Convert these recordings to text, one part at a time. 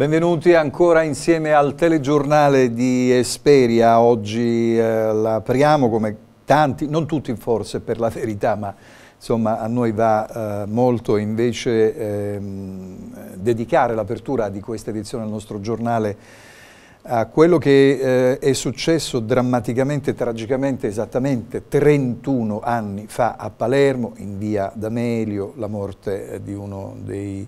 Benvenuti ancora insieme al telegiornale di Esperia. Oggi eh, la apriamo come tanti, non tutti forse per la verità, ma insomma a noi va eh, molto invece eh, dedicare l'apertura di questa edizione del nostro giornale a quello che eh, è successo drammaticamente, tragicamente, esattamente 31 anni fa a Palermo, in via D'Amelio, la morte eh, di uno dei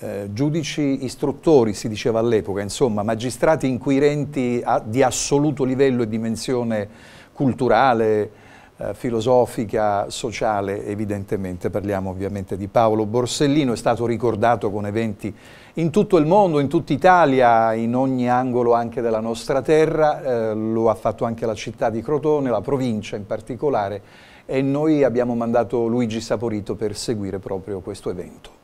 eh, giudici istruttori, si diceva all'epoca, insomma magistrati inquirenti a, di assoluto livello e dimensione culturale, eh, filosofica, sociale, evidentemente parliamo ovviamente di Paolo Borsellino, è stato ricordato con eventi in tutto il mondo, in tutta Italia, in ogni angolo anche della nostra terra, eh, lo ha fatto anche la città di Crotone, la provincia in particolare, e noi abbiamo mandato Luigi Saporito per seguire proprio questo evento.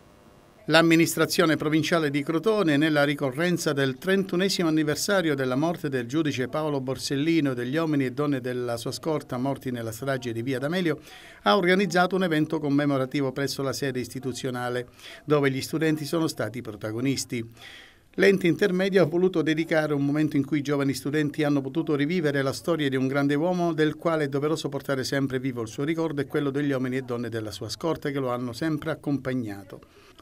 L'amministrazione provinciale di Crotone, nella ricorrenza del 31 anniversario della morte del giudice Paolo Borsellino e degli uomini e donne della sua scorta morti nella strage di Via D'Amelio, ha organizzato un evento commemorativo presso la sede istituzionale, dove gli studenti sono stati protagonisti. L'ente intermedio ha voluto dedicare un momento in cui i giovani studenti hanno potuto rivivere la storia di un grande uomo del quale è doveroso portare sempre vivo il suo ricordo e quello degli uomini e donne della sua scorta che lo hanno sempre accompagnato.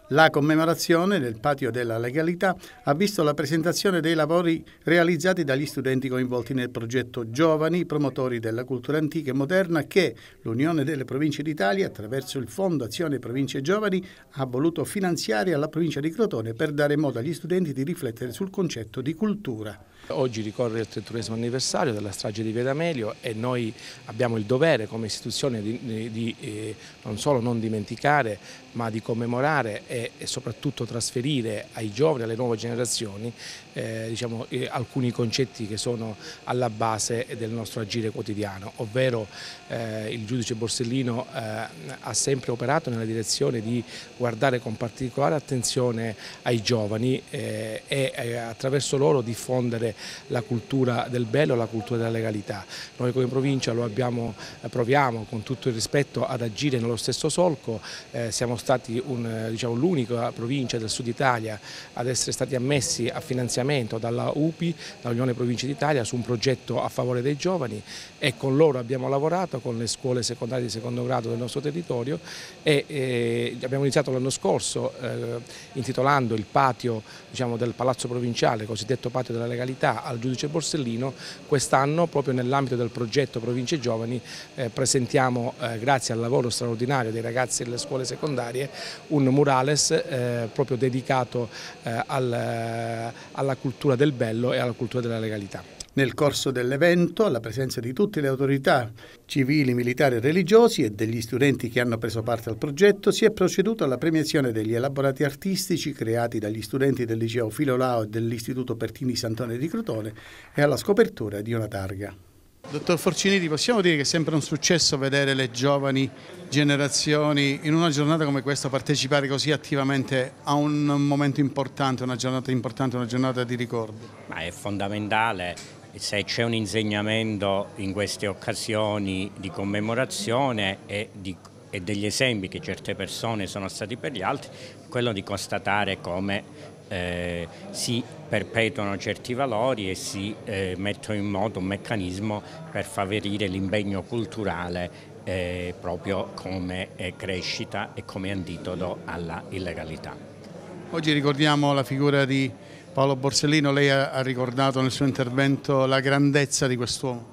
La commemorazione nel patio della legalità ha visto la presentazione dei lavori realizzati dagli studenti coinvolti nel progetto Giovani, promotori della cultura antica e moderna che l'Unione delle Province d'Italia attraverso il Fondo Azione Province Giovani ha voluto finanziare alla provincia di Crotone per dare modo agli studenti di di riflettere sul concetto di cultura. Oggi ricorre il 31 anniversario della strage di Veda Melio e noi abbiamo il dovere come istituzione di, di eh, non solo non dimenticare ma di commemorare e, e soprattutto trasferire ai giovani, alle nuove generazioni eh, diciamo, eh, alcuni concetti che sono alla base del nostro agire quotidiano, ovvero eh, il giudice Borsellino eh, ha sempre operato nella direzione di guardare con particolare attenzione ai giovani eh, e eh, attraverso loro diffondere la cultura del bello, la cultura della legalità. Noi come provincia lo abbiamo, proviamo con tutto il rispetto ad agire nello stesso solco, siamo stati eh, diciamo, l'unica provincia del sud Italia ad essere stati ammessi a finanziamento dalla UPI, dall'Unione Province d'Italia, su un progetto a favore dei giovani e con loro abbiamo lavorato, con le scuole secondarie di secondo grado del nostro territorio e eh, abbiamo iniziato l'anno scorso eh, intitolando il patio diciamo, del Palazzo Provinciale, cosiddetto patio della legalità, al giudice Borsellino, quest'anno proprio nell'ambito del progetto Province Giovani eh, presentiamo, eh, grazie al lavoro straordinario dei ragazzi delle scuole secondarie, secondarie, un murales eh, proprio dedicato eh, al, eh, alla cultura del bello e alla cultura della legalità. Nel corso dell'evento, alla presenza di tutte le autorità civili, militari e religiosi e degli studenti che hanno preso parte al progetto, si è proceduto alla premiazione degli elaborati artistici creati dagli studenti del liceo Filolao e dell'istituto Pertini Santone di Crotone e alla scopertura di una targa. Dottor Forciniti, possiamo dire che è sempre un successo vedere le giovani generazioni in una giornata come questa partecipare così attivamente a un momento importante, una giornata importante, una giornata di ricordo? Ma è fondamentale, se c'è un insegnamento in queste occasioni di commemorazione e, di, e degli esempi che certe persone sono stati per gli altri, quello di constatare come eh, si perpetuano certi valori e si eh, mettono in moto un meccanismo per favorire l'impegno culturale eh, proprio come eh, crescita e come antidoto alla illegalità. Oggi ricordiamo la figura di Paolo Borsellino, lei ha ricordato nel suo intervento la grandezza di quest'uomo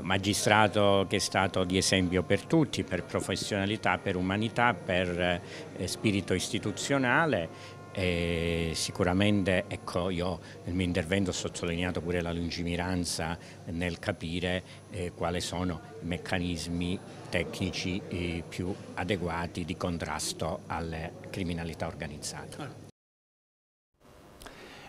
magistrato che è stato di esempio per tutti, per professionalità, per umanità, per eh, spirito istituzionale e sicuramente ecco, io nel mio intervento ho sottolineato pure la lungimiranza nel capire eh, quali sono i meccanismi tecnici eh, più adeguati di contrasto alla criminalità organizzata.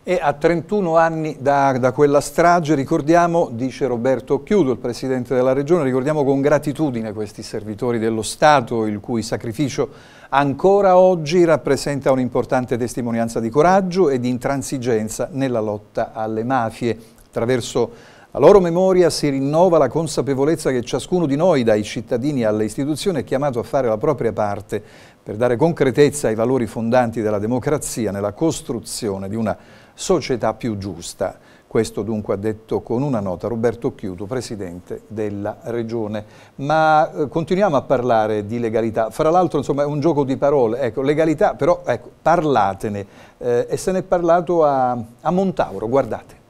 E a 31 anni da, da, quella strage ricordiamo, dice Roberto Chiudo, il Presidente della Regione, ricordiamo con gratitudine questi servitori dello Stato, il cui sacrificio ancora oggi rappresenta un'importante testimonianza di coraggio e di intransigenza nella lotta alle mafie. Attraverso la loro memoria si rinnova la consapevolezza che ciascuno di noi, dai cittadini alle istituzioni, è chiamato a fare la propria parte per dare concretezza ai valori fondanti della democrazia nella costruzione di una società più giusta. Questo dunque ha detto con una nota Roberto Chiuto, presidente della Regione. Ma eh, continuiamo a parlare di legalità. Fra l'altro, insomma, è un gioco di parole. Ecco, legalità, però, ecco, parlatene. Eh, e se ne è parlato a, a Montauro, guardate.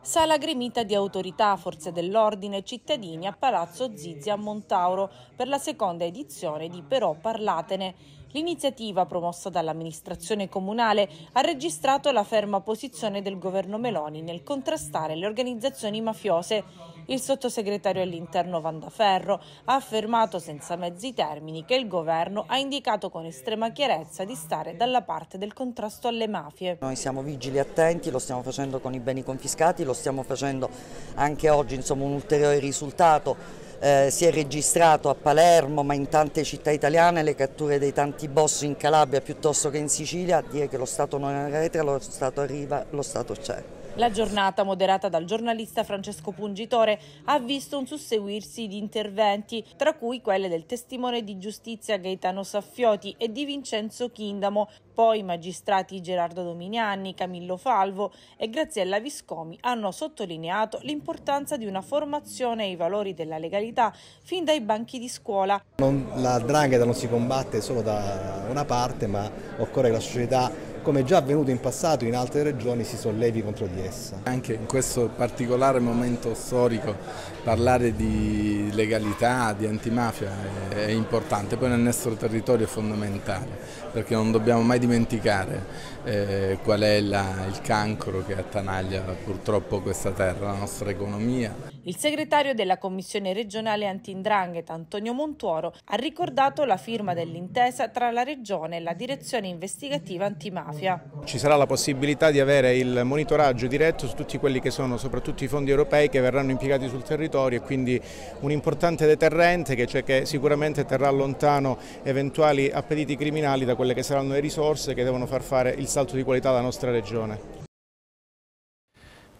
Sala gremita di autorità, forze dell'ordine e cittadini a Palazzo Zizia a Montauro per la seconda edizione di Però Parlatene, L'iniziativa promossa dall'amministrazione comunale ha registrato la ferma posizione del governo Meloni nel contrastare le organizzazioni mafiose. Il sottosegretario all'interno Vandaferro ha affermato senza mezzi termini che il governo ha indicato con estrema chiarezza di stare dalla parte del contrasto alle mafie. Noi siamo vigili e attenti, lo stiamo facendo con i beni confiscati, lo stiamo facendo anche oggi, insomma un ulteriore risultato eh, si è registrato a Palermo ma in tante città italiane le catture dei tanti boss in Calabria piuttosto che in Sicilia, a dire che lo Stato non è in rete, lo Stato arriva, lo Stato c'è. La giornata, moderata dal giornalista Francesco Pungitore, ha visto un susseguirsi di interventi, tra cui quelle del testimone di giustizia Gaetano Saffioti e di Vincenzo Chindamo, poi i magistrati Gerardo Dominiani, Camillo Falvo e Graziella Viscomi hanno sottolineato l'importanza di una formazione ai valori della legalità fin dai banchi di scuola. Non, la drangheta non si combatte solo da una parte, ma occorre che la società come già avvenuto in passato in altre regioni, si sollevi contro di essa. Anche in questo particolare momento storico parlare di legalità, di antimafia è, importante, poi nel nostro territorio è fondamentale perché non dobbiamo mai dimenticare eh, qual è la, il cancro che attanaglia purtroppo questa terra, la nostra economia. Il segretario della Commissione regionale antindrangheta Antonio Montuoro ha ricordato la firma dell'intesa tra la Regione e la Direzione Investigativa Antimafia. Ci sarà la possibilità di avere il monitoraggio diretto su tutti quelli che sono soprattutto i fondi europei che verranno impiegati sul territorio territorio e quindi un importante deterrente che, cioè che sicuramente terrà lontano eventuali appetiti criminali da quelle che saranno le risorse che devono far fare il salto di qualità alla nostra regione.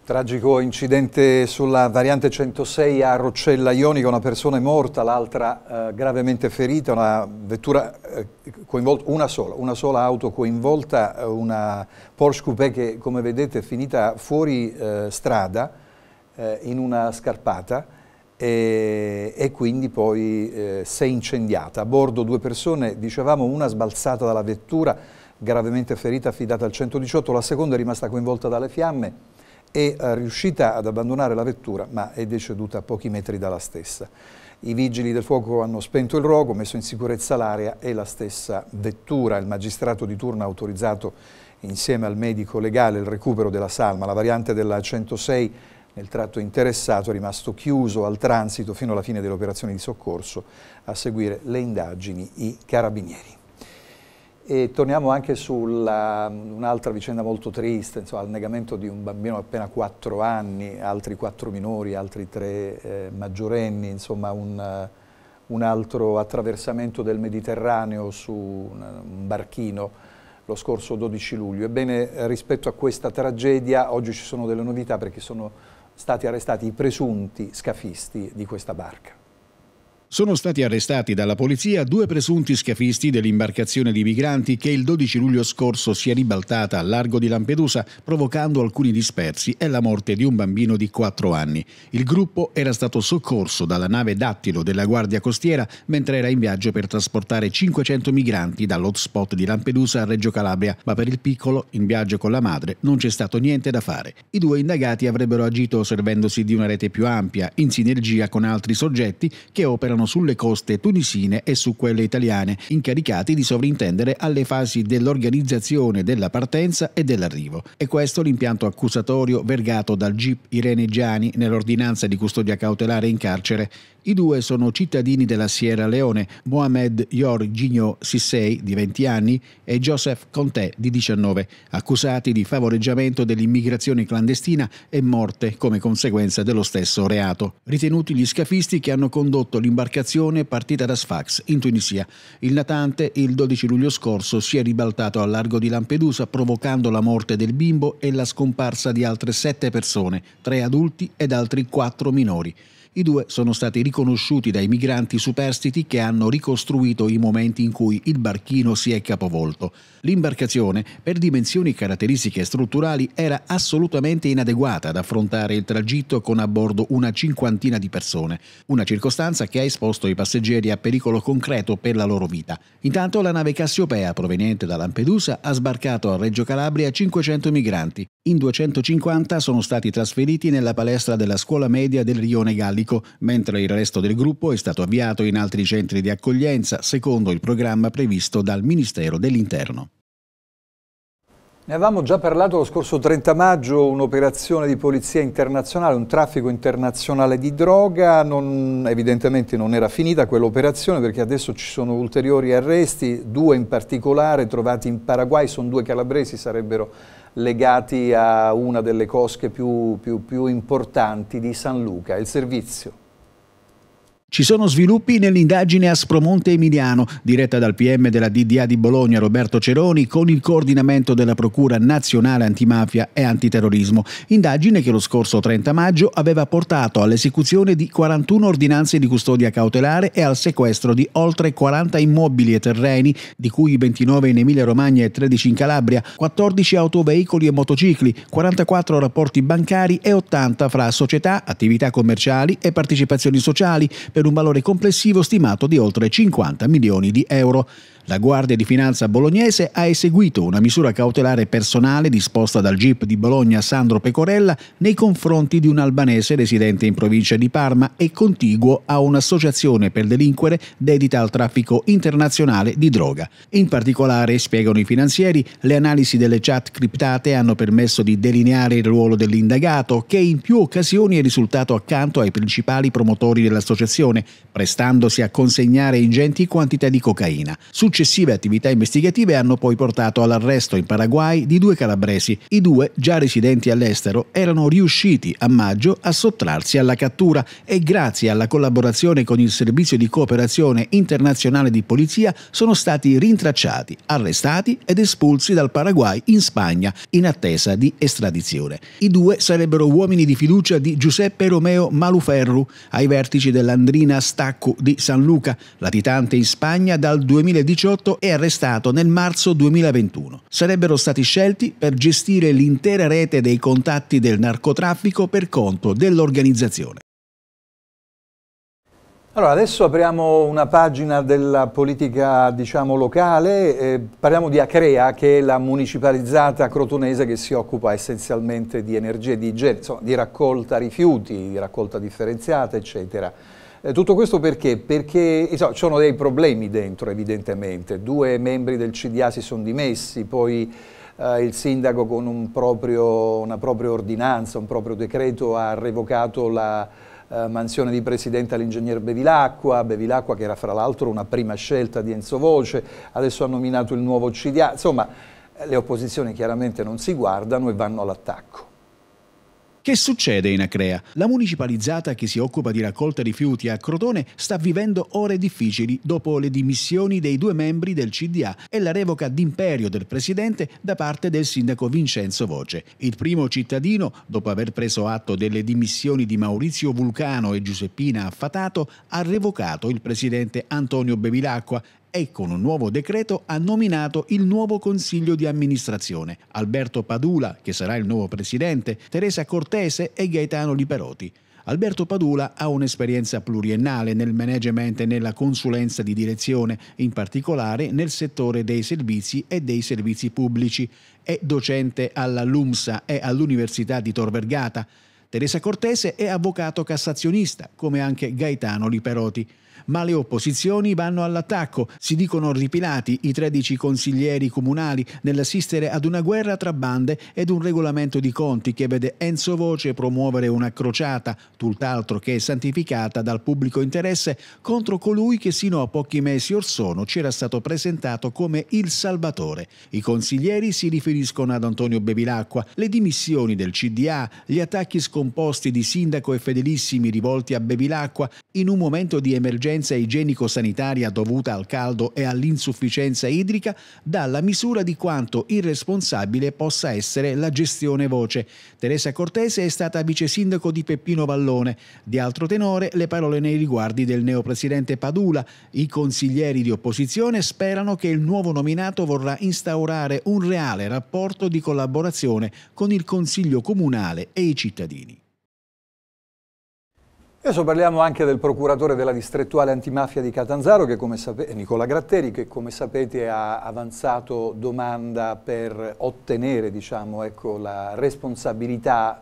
Tragico incidente sulla variante 106 a Roccella Ionica, una persona è morta, l'altra eh, gravemente ferita, una vettura eh, coinvolta, una sola, una sola auto coinvolta, eh, una Porsche Coupé che come vedete è finita fuori eh, strada eh, in una scarpata e, e quindi poi eh, si è incendiata. A bordo due persone, dicevamo, una sbalzata dalla vettura, gravemente ferita, affidata al 118, la seconda è rimasta coinvolta dalle fiamme e è eh, riuscita ad abbandonare la vettura, ma è deceduta a pochi metri dalla stessa. I vigili del fuoco hanno spento il rogo, messo in sicurezza l'area e la stessa vettura. Il magistrato di turno ha autorizzato insieme al medico legale il recupero della salma. La variante della 106 nel tratto interessato è rimasto chiuso al transito fino alla fine delle operazioni di soccorso, a seguire le indagini i carabinieri. E torniamo anche su mm, un'altra vicenda molto triste, insomma, al negamento di un bambino appena 4 anni, altri 4 minori, altri 3 eh, maggiorenni, insomma un, eh, un, altro attraversamento del Mediterraneo su un barchino lo scorso 12 luglio. Ebbene, rispetto a questa tragedia, oggi ci sono delle novità perché sono stati arrestati i presunti scafisti di questa barca. Sono stati arrestati dalla polizia due presunti scafisti dell'imbarcazione di migranti che il 12 luglio scorso si è ribaltata al largo di Lampedusa provocando alcuni dispersi e la morte di un bambino di 4 anni. Il gruppo era stato soccorso dalla nave Dattilo della Guardia Costiera mentre era in viaggio per trasportare 500 migranti dall'hotspot di Lampedusa a Reggio Calabria, ma per il piccolo, in viaggio con la madre, non c'è stato niente da fare. I due indagati avrebbero agito servendosi di una rete più ampia, in sinergia con altri soggetti che operano erano sulle coste tunisine e su quelle italiane, incaricati di sovrintendere alle fasi dell'organizzazione della partenza e dell'arrivo. E questo l'impianto accusatorio vergato dal GIP Irene Giani nell'ordinanza di custodia cautelare in carcere. I due sono cittadini della Sierra Leone, Mohamed Yor Gigno Sissei, di 20 anni, e Joseph Conté, di 19, accusati di favoreggiamento dell'immigrazione clandestina e morte come conseguenza dello stesso reato. Ritenuti gli scafisti che hanno condotto l'imbarcazione imbarcazione partita da Sfax, in Tunisia. Il natante, il 12 luglio scorso, si è ribaltato al largo di Lampedusa, provocando la morte del bimbo e la scomparsa di altre sette persone, tre adulti ed altri quattro minori. I due sono stati riconosciuti dai migranti superstiti che hanno ricostruito i momenti in cui il barchino si è capovolto. L'imbarcazione, per dimensioni e caratteristiche strutturali, era assolutamente inadeguata ad affrontare il tragitto con a bordo una cinquantina di persone, una circostanza che ha esposto i passeggeri a pericolo concreto per la loro vita. Intanto la nave Cassiopea, proveniente da Lampedusa, ha sbarcato a Reggio Calabria 500 migranti. In 250 sono stati trasferiti nella palestra della scuola media del Rione Galli carico, mentre il resto del gruppo è stato avviato in altri centri di accoglienza secondo il programma previsto dal Ministero dell'Interno. Ne avevamo già parlato lo scorso 30 maggio, un'operazione di polizia internazionale, un traffico internazionale di droga, non, evidentemente non era finita quell'operazione perché adesso ci sono ulteriori arresti, due in particolare trovati in Paraguay, sono due calabresi, sarebbero legati a una delle cosche più, più, più importanti di San Luca, il servizio. Ci sono sviluppi nell'indagine Aspromonte Emiliano, diretta dal PM della DDA di Bologna Roberto Ceroni, con il coordinamento della Procura Nazionale Antimafia e Antiterrorismo. Indagine che lo scorso 30 maggio aveva portato all'esecuzione di 41 ordinanze di custodia cautelare e al sequestro di oltre 40 immobili e terreni, di cui 29 in Emilia-Romagna e 13 in Calabria, 14 autoveicoli e motocicli, 44 rapporti bancari e 80 fra società, attività commerciali e partecipazioni sociali Per per un valore complessivo stimato di oltre 50 milioni di euro. La Guardia di Finanza bolognese ha eseguito una misura cautelare personale disposta dal GIP di Bologna Sandro Pecorella nei confronti di un albanese residente in provincia di Parma e contiguo a un'associazione per delinquere dedita al traffico internazionale di droga. In particolare, spiegano i finanzieri, le analisi delle chat criptate hanno permesso di delineare il ruolo dell'indagato che in più occasioni è risultato accanto ai principali promotori dell'associazione, prestandosi a consegnare ingenti quantità di cocaina. Successivamente successive attività investigative hanno poi portato all'arresto in Paraguay di due calabresi. I due, già residenti all'estero, erano riusciti a maggio a sottrarsi alla cattura e grazie alla collaborazione con il Servizio di Cooperazione Internazionale di Polizia sono stati rintracciati, arrestati ed espulsi dal Paraguay in Spagna in attesa di estradizione. I due sarebbero uomini di fiducia di Giuseppe Romeo Maluferru ai vertici dell'Andrina Stacco di San Luca, latitante in Spagna dal 2018 2018 e arrestato nel marzo 2021. Sarebbero stati scelti per gestire l'intera rete dei contatti del narcotraffico per conto dell'organizzazione. Allora, adesso apriamo una pagina della politica, diciamo, locale, eh, parliamo di Acrea, che è la municipalizzata crotonese che si occupa essenzialmente di energie, di, insomma, di raccolta rifiuti, di raccolta differenziata, eccetera. Eh, tutto questo perché? Perché eh, ci sono dei problemi dentro evidentemente, due membri del CDA si sono dimessi, poi eh, il sindaco con un proprio, una propria ordinanza, un proprio decreto ha revocato la eh, mansione di presidente all'ingegner Bevilacqua, Bevilacqua che era fra l'altro una prima scelta di Enzo Voce, adesso ha nominato il nuovo CDA, insomma le opposizioni chiaramente non si guardano e vanno all'attacco. Che succede in Acrea? La municipalizzata che si occupa di raccolta rifiuti a Crotone sta vivendo ore difficili dopo le dimissioni dei due membri del CDA e la revoca d'imperio del presidente da parte del sindaco Vincenzo Voce. Il primo cittadino, dopo aver preso atto delle dimissioni di Maurizio Vulcano e Giuseppina Affatato, ha revocato il presidente Antonio Bevilacqua e con un nuovo decreto ha nominato il nuovo consiglio di amministrazione, Alberto Padula, che sarà il nuovo presidente, Teresa Cortese e Gaetano Liperoti. Alberto Padula ha un'esperienza pluriennale nel management e nella consulenza di direzione, in particolare nel settore dei servizi e dei servizi pubblici. È docente alla LUMSA e all'Università di Tor Vergata. Teresa Cortese è avvocato cassazionista, come anche Gaetano Liperoti ma le opposizioni vanno all'attacco. Si dicono ripilati i 13 consiglieri comunali nell'assistere ad una guerra tra bande ed un regolamento di conti che vede Enzo Voce promuovere una crociata, tutt'altro che santificata dal pubblico interesse, contro colui che sino a pochi mesi or sono c'era stato presentato come il Salvatore. I consiglieri si riferiscono ad Antonio Bevilacqua, le dimissioni del CDA, gli attacchi scomposti di sindaco e fedelissimi rivolti a Bevilacqua in un momento di emergenza carenza igienico-sanitaria dovuta al caldo e all'insufficienza idrica dà la misura di quanto irresponsabile possa essere la gestione voce. Teresa Cortese è stata vice sindaco di Peppino Vallone. Di altro tenore le parole nei riguardi del neopresidente Padula. I consiglieri di opposizione sperano che il nuovo nominato vorrà instaurare un reale rapporto di collaborazione con il Consiglio Comunale e i cittadini. Adesso parliamo anche del procuratore della distrettuale antimafia di Catanzaro, sapete, eh, Nicola Gratteri, che come sapete ha avanzato domanda per ottenere diciamo, ecco, la responsabilità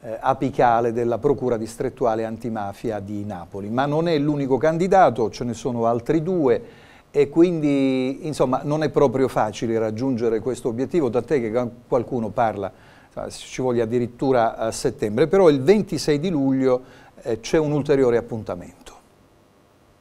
eh, apicale della procura distrettuale antimafia di Napoli. Ma non è l'unico candidato, ce ne sono altri due e quindi insomma, non è proprio facile raggiungere questo obiettivo, tant'è che qualcuno parla ah, ci voglia addirittura a settembre, però il 26 di luglio eh, c'è un ulteriore appuntamento.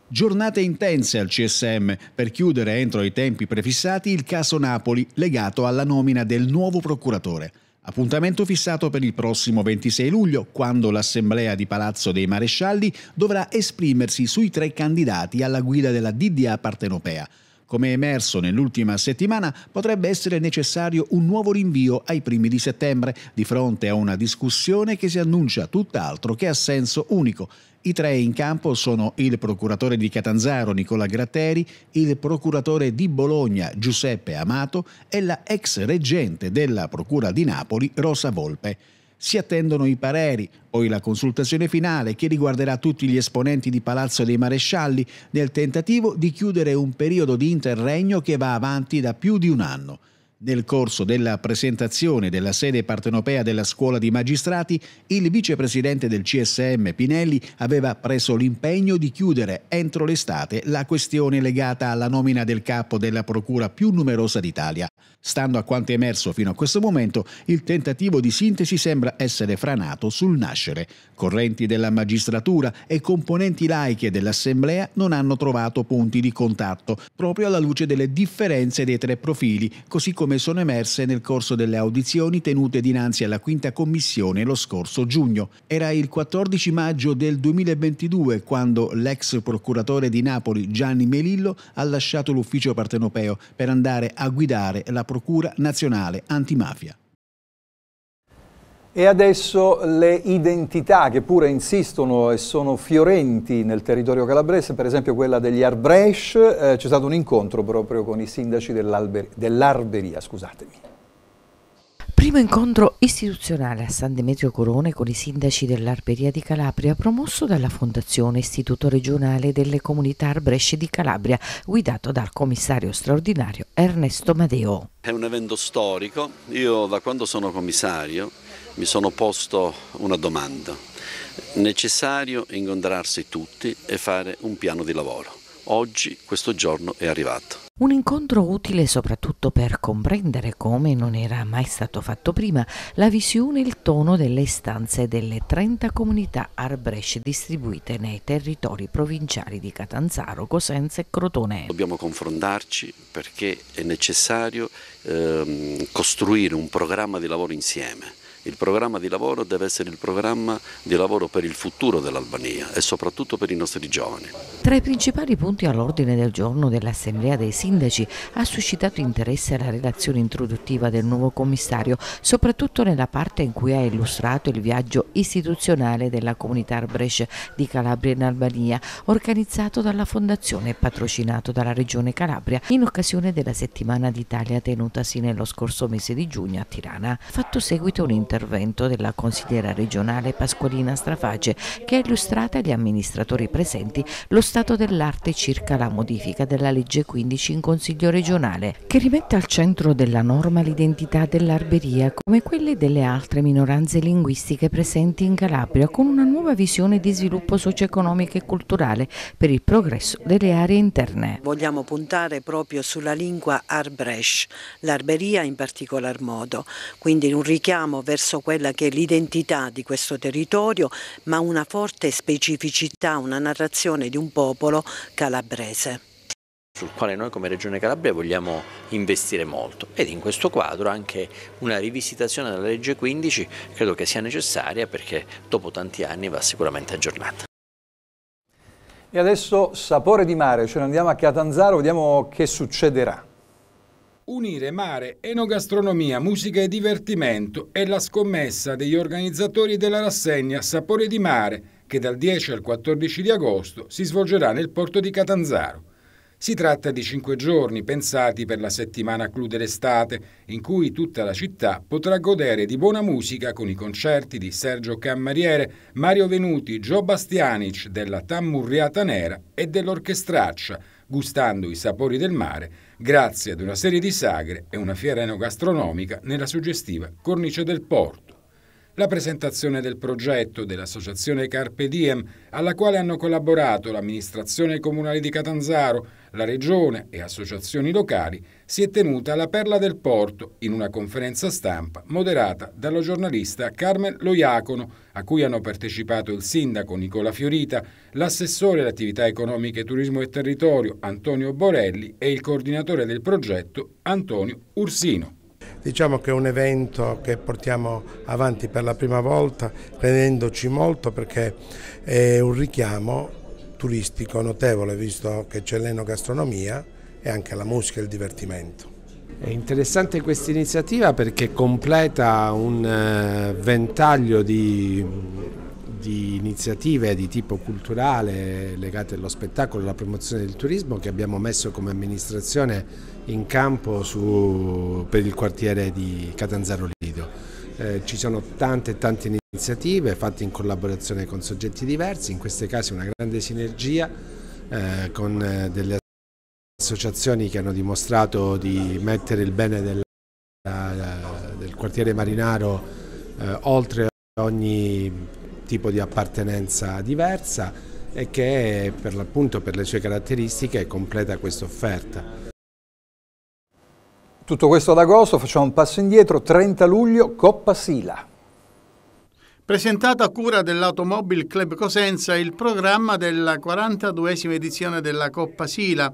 Giornate intense al CSM per chiudere entro i tempi prefissati il caso Napoli legato alla nomina del nuovo procuratore. Appuntamento fissato per il prossimo 26 luglio, quando l'Assemblea di Palazzo dei Marescialli dovrà esprimersi sui tre candidati alla guida della DDA partenopea. Come emerso nell'ultima settimana, potrebbe essere necessario un nuovo rinvio ai primi di settembre, di fronte a una discussione che si annuncia tutt'altro che a senso unico. I tre in campo sono il procuratore di Catanzaro Nicola Gratteri, il procuratore di Bologna Giuseppe Amato e la ex reggente della Procura di Napoli Rosa Volpe si attendono i pareri, poi la consultazione finale che riguarderà tutti gli esponenti di Palazzo dei Marescialli nel tentativo di chiudere un periodo di interregno che va avanti da più di un anno. Nel corso della presentazione della sede partenopea della Scuola di Magistrati, il vicepresidente del CSM Pinelli aveva preso l'impegno di chiudere entro l'estate la questione legata alla nomina del capo della procura più numerosa d'Italia. Stando a quanto è emerso fino a questo momento, il tentativo di sintesi sembra essere franato sul nascere. Correnti della magistratura e componenti laiche dell'Assemblea non hanno trovato punti di contatto, proprio alla luce delle differenze dei tre profili, così come come sono emerse nel corso delle audizioni tenute dinanzi alla quinta commissione lo scorso giugno. Era il 14 maggio del 2022 quando l'ex procuratore di Napoli Gianni Melillo ha lasciato l'ufficio partenopeo per andare a guidare la Procura nazionale antimafia. E adesso le identità che pure insistono e sono fiorenti nel territorio calabrese, per esempio quella degli Arbresh, eh, c'è stato un incontro proprio con i sindaci dell'Arberia, dell Primo incontro istituzionale a San Demetrio Corone con i sindaci dell'Arberia di Calabria, promosso dalla Fondazione Istituto Regionale delle Comunità Arbresce di Calabria, guidato dal commissario straordinario Ernesto Madeo. È un evento storico, io da quando sono commissario mi sono posto una domanda. Necessario incontrarsi tutti e fare un piano di lavoro. Oggi questo giorno è arrivato. Un incontro utile soprattutto per comprendere come non era mai stato fatto prima la visione e il tono delle istanze delle 30 comunità Arbresh distribuite nei territori provinciali di Catanzaro, Cosenza e Crotone. Dobbiamo confrontarci perché è necessario ehm, costruire un programma di lavoro insieme il programma di lavoro deve essere il programma di lavoro per il futuro dell'Albania e soprattutto per i nostri giovani. Tra i principali punti all'ordine del giorno dell'Assemblea dei Sindaci ha suscitato interesse la relazione introduttiva del nuovo commissario, soprattutto nella parte in cui ha illustrato il viaggio istituzionale della comunità Arbresh di Calabria in Albania, organizzato dalla Fondazione e patrocinato dalla Regione Calabria in occasione della settimana d'Italia tenutasi nello scorso mese di giugno a Tirana. Fatto seguito un'intervista intervento della consigliera regionale Pasqualina Straface che ha illustrato agli amministratori presenti lo stato dell'arte circa la modifica della legge 15 in consiglio regionale che rimette al centro della norma l'identità dell'arberia come quelle delle altre minoranze linguistiche presenti in Calabria con una nuova visione di sviluppo socio-economico e culturale per il progresso delle aree interne. Vogliamo puntare proprio sulla lingua arbresh, l'arberia in particolar modo, quindi un richiamo verso verso quella che è l'identità di questo territorio, ma una forte specificità, una narrazione di un popolo calabrese sul quale noi come Regione Calabria vogliamo investire molto ed in questo quadro anche una rivisitazione della legge 15 credo che sia necessaria perché dopo tanti anni va sicuramente aggiornata. E adesso sapore di mare, ce ne andiamo a Catanzaro, vediamo che succederà unire mare, enogastronomia, musica e divertimento è la scommessa degli organizzatori della rassegna Sapore di Mare che dal 10 al 14 di agosto si svolgerà nel porto di Catanzaro. Si tratta di cinque giorni pensati per la settimana clou dell'estate, in cui tutta la città potrà godere di buona musica con i concerti di Sergio Cammariere, Mario Venuti, Gio Bastianic della Tammurriata Nera e dell'Orchestraccia, gustando i sapori del mare grazie ad una serie di sagre e una fiera enogastronomica nella suggestiva cornice del porto la presentazione del progetto dell'associazione Carpe Diem, alla quale hanno collaborato l'amministrazione comunale di Catanzaro, la regione e associazioni locali, si è tenuta alla Perla del Porto in una conferenza stampa moderata dalla giornalista Carmen Loiacono, a cui hanno partecipato il sindaco Nicola Fiorita, l'assessore alle attività economiche, turismo e territorio Antonio Borelli e il coordinatore del progetto Antonio Ursino. Diciamo che è un evento che portiamo avanti per la prima volta, prendendoci molto perché è un richiamo turistico notevole, visto che c'è l'enogastronomia e anche la musica e il divertimento. È interessante questa iniziativa perché completa un eh, ventaglio di, di, iniziative di tipo culturale legate allo spettacolo e alla promozione del turismo che abbiamo messo come amministrazione in campo su, per il quartiere di Catanzaro Lido. Eh, ci sono tante e tante iniziative fatte in collaborazione con soggetti diversi, in questi casi una grande sinergia eh, con eh, delle associazioni che hanno dimostrato di mettere il bene della, eh, del quartiere marinaro eh, oltre ogni tipo di appartenenza diversa e che per l'appunto per le sue caratteristiche completa questa offerta. Tutto questo ad agosto, facciamo un passo indietro, 30 luglio, Coppa Sila. Presentato a cura dell'Automobile Club Cosenza il programma della 42esima edizione della Coppa Sila,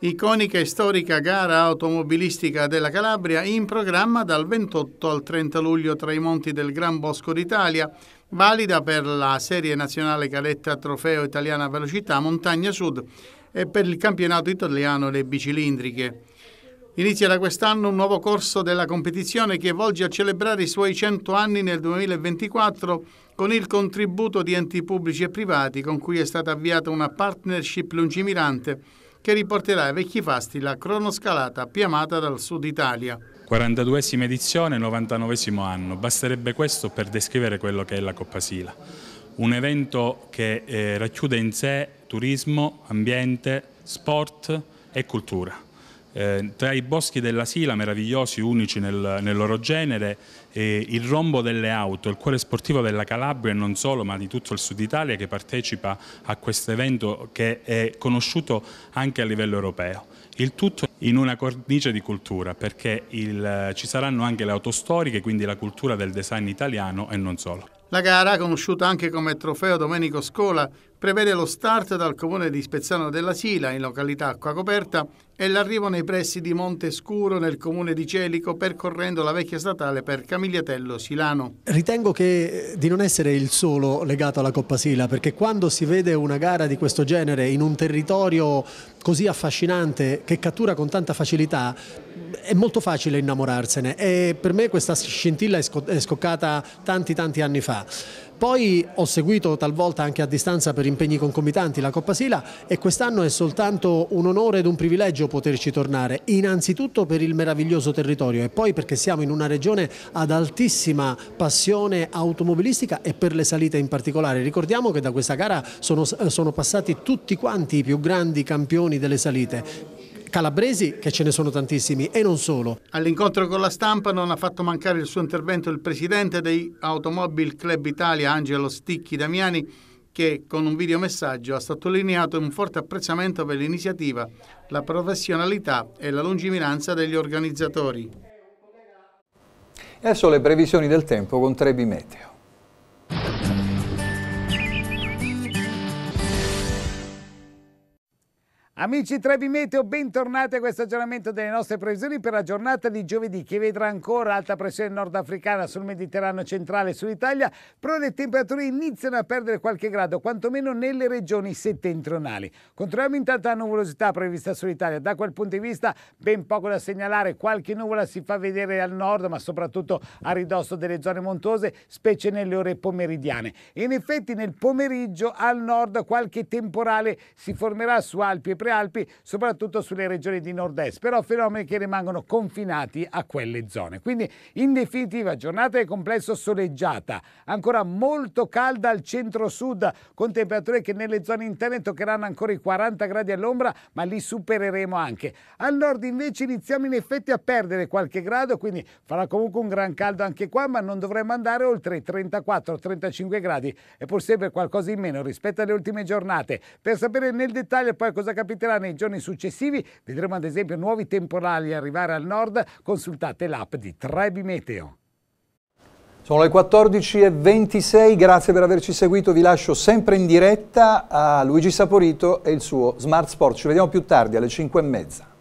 iconica e storica gara automobilistica della Calabria in programma dal 28 al 30 luglio tra i monti del Gran Bosco d'Italia, valida per la Serie Nazionale Caletta Trofeo Italiana Velocità Montagna Sud e per il campionato italiano Le Bicilindriche. Inizia da quest'anno un nuovo corso della competizione che volge a celebrare i suoi 100 anni nel 2024 con il contributo di enti pubblici e privati con cui è stata avviata una partnership lungimirante che riporterà ai vecchi fasti la cronoscalata più dal sud Italia. 42esima edizione, 99esimo anno, basterebbe questo per descrivere quello che è la Coppa Sila. Un evento che eh, racchiude in sé turismo, ambiente, sport e cultura eh, tra i boschi della Sila, meravigliosi, unici nel, nel loro genere, eh, il rombo delle auto, il cuore sportivo della Calabria e non solo, ma di tutto il sud Italia che partecipa a questo evento che è conosciuto anche a livello europeo. Il tutto in una cornice di cultura, perché il, ci saranno anche le auto storiche, quindi la cultura del design italiano e non solo. La gara, conosciuta anche come Trofeo Domenico Scola, prevede lo start dal comune di Spezzano della Sila, in località Acqua Coperta, e l'arrivo nei pressi di Montescuro, nel comune di Celico, percorrendo la vecchia statale per Camigliatello Silano. Ritengo che eh, di non essere il solo legato alla Coppa Sila, perché quando si vede una gara di questo genere in un territorio così affascinante, che cattura con tanta facilità, è molto facile innamorarsene e per me questa scintilla è scoccata tanti tanti anni fa. Poi ho seguito talvolta anche a distanza per impegni concomitanti la Coppa Sila e quest'anno è soltanto un onore ed un privilegio poterci tornare, innanzitutto per il meraviglioso territorio e poi perché siamo in una regione ad altissima passione automobilistica e per le salite in particolare. Ricordiamo che da questa gara sono, sono passati tutti quanti i più grandi campioni delle salite, calabresi, che ce ne sono tantissimi, e non solo. All'incontro con la stampa non ha fatto mancare il suo intervento il presidente dei Automobile Club Italia, Angelo Sticchi Damiani, che con un videomessaggio ha sottolineato un forte apprezzamento per l'iniziativa, la professionalità e la lungimiranza degli organizzatori. E adesso le previsioni del tempo con Trebi Meteo. Amici Trevi Meteo, bentornati a questo aggiornamento delle nostre previsioni per la giornata di giovedì che vedrà ancora alta pressione nordafricana sul Mediterraneo centrale e sull'Italia, però le temperature iniziano a perdere qualche grado, quantomeno nelle regioni settentrionali. Controlliamo intanto la nuvolosità prevista sull'Italia, da quel punto di vista ben poco da segnalare, qualche nuvola si fa vedere al nord ma soprattutto a ridosso delle zone montuose, specie nelle ore pomeridiane. E in effetti nel pomeriggio al nord qualche temporale si formerà su Alpi e nostre Alpi, soprattutto sulle regioni di nord-est, però fenomeni che rimangono confinati a quelle zone. Quindi in definitiva giornata di complesso soleggiata, ancora molto calda al centro-sud, con temperature che nelle zone interne toccheranno ancora i 40 gradi all'ombra, ma li supereremo anche. Al nord invece iniziamo in effetti a perdere qualche grado, quindi farà comunque un gran caldo anche qua, ma non dovremmo andare oltre i 34-35 gradi, e pur sempre qualcosa in meno rispetto alle ultime giornate. Per sapere nel dettaglio poi cosa capita precipiterà nei giorni successivi. Vedremo ad esempio nuovi temporali arrivare al nord. Consultate l'app di Trebi Meteo. Sono le 14.26, grazie per averci seguito, vi lascio sempre in diretta a Luigi Saporito e il suo Smart Sport. Ci vediamo più tardi alle 5.30.